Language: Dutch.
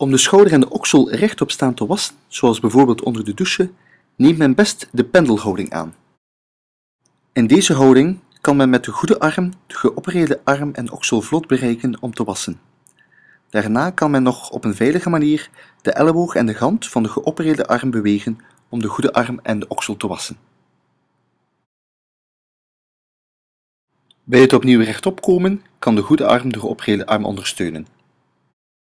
Om de schouder en de oksel rechtop staan te wassen, zoals bijvoorbeeld onder de douche, neemt men best de pendelhouding aan. In deze houding kan men met de goede arm de geopereerde arm en oksel vlot bereiken om te wassen. Daarna kan men nog op een veilige manier de elleboog en de hand van de geopereerde arm bewegen om de goede arm en de oksel te wassen. Bij het opnieuw rechtop komen kan de goede arm de geopereerde arm ondersteunen.